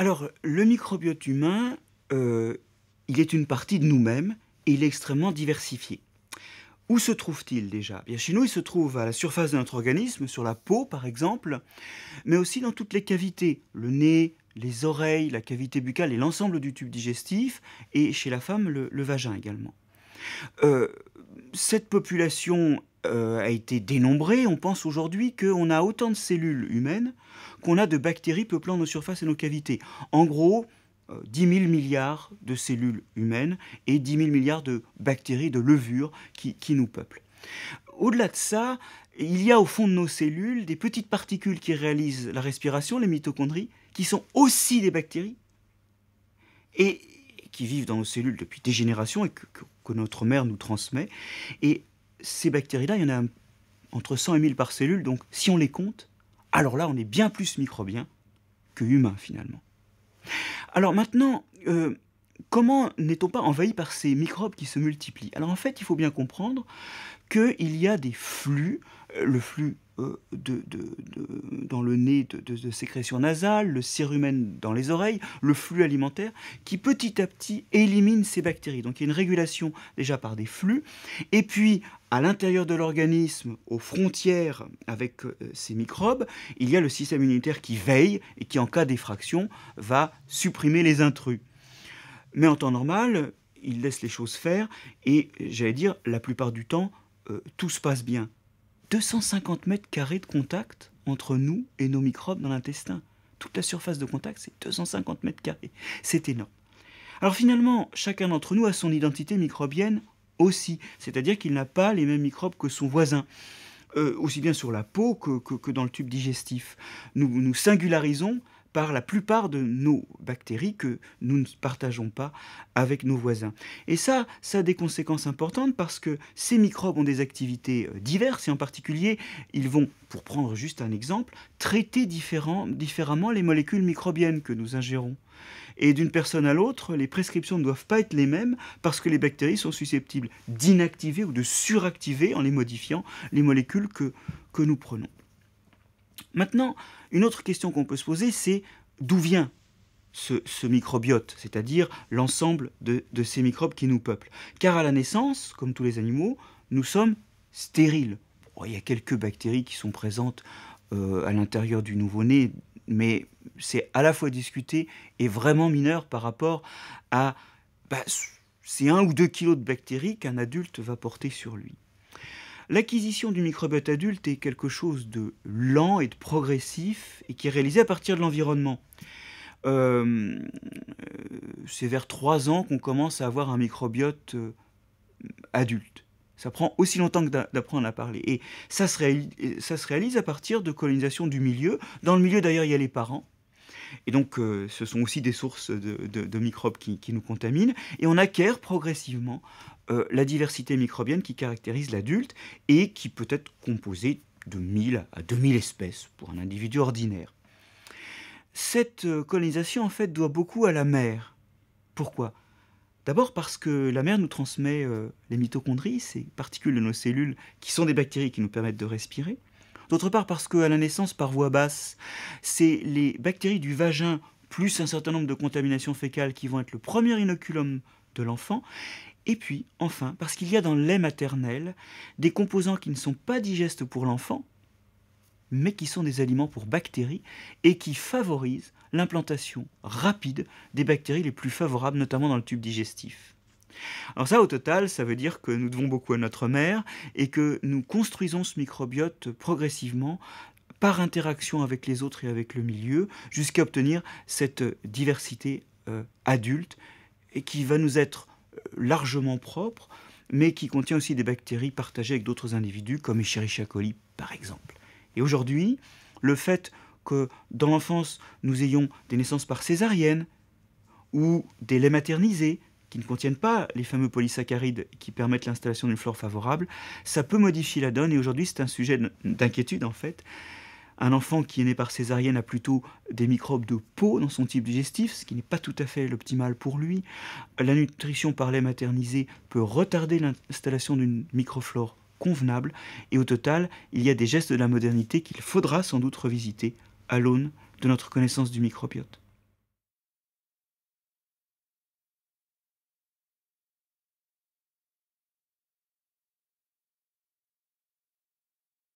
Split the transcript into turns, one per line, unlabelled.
Alors, le microbiote humain, euh, il est une partie de nous-mêmes et il est extrêmement diversifié. Où se trouve-t-il déjà eh Bien, Chez nous, il se trouve à la surface de notre organisme, sur la peau par exemple, mais aussi dans toutes les cavités, le nez, les oreilles, la cavité buccale et l'ensemble du tube digestif, et chez la femme, le, vagin également. Euh, cette population euh, a été dénombré. on pense aujourd'hui qu'on a autant de cellules humaines qu'on a de bactéries peuplant nos surfaces et nos cavités. En gros, 10 euh, 000 milliards de cellules humaines et 10 000 milliards de bactéries, de levures qui, nous peuplent. Au-delà de ça, il y a au fond de nos cellules des petites particules qui réalisent la respiration, les mitochondries, qui sont aussi des bactéries et qui vivent dans nos cellules depuis des générations et que, que notre mère nous transmet. Et ces bactéries-là, il y en a entre 100 et 1000 par cellule, donc si on les compte, alors là, on est bien plus microbien que humain finalement. Alors maintenant, euh, comment n'est-on pas envahi par ces microbes qui se multiplient Alors en fait, il faut bien comprendre qu'il y a des flux, euh, le flux euh, dans le nez de, sécrétion nasale, le cérumen dans les oreilles, le flux alimentaire, qui petit à petit élimine ces bactéries. Donc il y a une régulation déjà par des flux. Et puis, à l'intérieur de l'organisme, aux frontières avec euh, ces microbes, il y a le système immunitaire qui veille et qui, en cas d'effraction, va supprimer les intrus. Mais en temps normal, il laisse les choses faire et, j'allais dire, la plupart du temps, euh, tout se passe bien. 250 mètres carrés de contact entre nous et nos microbes dans l'intestin. Toute la surface de contact, c'est 250 mètres carrés. C'est énorme. Alors finalement, chacun d'entre nous a son identité microbienne aussi, c'est-à-dire qu'il n'a pas les mêmes microbes que son voisin. Euh, aussi bien sur la peau que, que dans le tube digestif. Nous nous singularisons par la plupart de nos bactéries que nous ne partageons pas avec nos voisins. Et ça, ça a des conséquences importantes parce que ces microbes ont des activités euh, diverses et en particulier, ils vont, pour prendre juste un exemple, traiter différemment les molécules microbiennes que nous ingérons. Et d'une personne à l'autre, les prescriptions ne doivent pas être les mêmes parce que les bactéries sont susceptibles d'inactiver ou de suractiver en les modifiant les molécules que, que nous prenons. Maintenant, une autre question qu'on peut se poser, c'est d'où vient ce, microbiote, c'est-à-dire l'ensemble de, ces microbes qui nous peuplent. Car à la naissance, comme tous les animaux, nous sommes stériles. il y a quelques bactéries qui sont présentes euh, à l'intérieur du nouveau-né, mais c'est à la fois discuté et vraiment mineur par rapport à bah, ces 1 ou 2 kilos de bactéries qu'un adulte va porter sur lui. L'acquisition du microbiote adulte est quelque chose de lent et de progressif et qui est réalisé à partir de l'environnement. Euh, c'est vers trois ans qu'on commence à avoir un microbiote euh, adulte. Ça prend aussi longtemps que d'apprendre à parler. Et ça se réalise à partir de colonisation du milieu. Dans le milieu, d'ailleurs, il y a les parents. Et donc, euh, ce sont aussi des sources de, microbes qui, nous contaminent. Et on acquiert progressivement euh, la diversité microbienne qui caractérise l'adulte et qui peut être composée de 1000 à 2000 espèces pour un individu ordinaire. Cette euh, colonisation, en fait, doit beaucoup à la mer. Pourquoi D'abord parce que la mer nous transmet les mitochondries, ces particules de nos cellules qui sont des bactéries qui nous permettent de respirer d'autre part parce qu'à la naissance par voie basse, c'est les bactéries du vagin plus un certain nombre de contaminations fécales qui vont être le premier inoculum de l'enfant, et puis enfin parce qu'il y a dans le lait maternel des composants qui ne sont pas digestes pour l'enfant, mais qui sont des aliments pour bactéries et qui favorisent l'implantation rapide des bactéries les plus favorables, notamment dans le tube digestif. Alors ça, au total, ça veut dire que nous devons beaucoup à notre mère et que nous construisons ce microbiote progressivement par interaction avec les autres et avec le milieu, jusqu'à obtenir cette diversité euh, adulte et qui va nous être euh, largement propre, mais qui contient aussi des bactéries partagées avec d'autres individus, comme Escherichia coli par exemple. Et aujourd'hui, le fait que dans l'enfance, nous ayons des naissances par césarienne ou des laits maternisés, qui ne contiennent pas les fameux polysaccharides qui permettent l'installation d'une flore favorable, ça peut modifier la donne et aujourd'hui c'est un sujet d'inquiétude en fait. Un enfant qui est né par césarienne a plutôt des microbes de peau dans son type digestif, ce qui n'est pas tout à fait l'optimal pour lui. La nutrition par lait maternisé peut retarder l'installation d'une microflore convenable. Et au total, il y a des gestes de la modernité qu'il faudra sans doute revisiter à l'aune de notre connaissance du microbiote.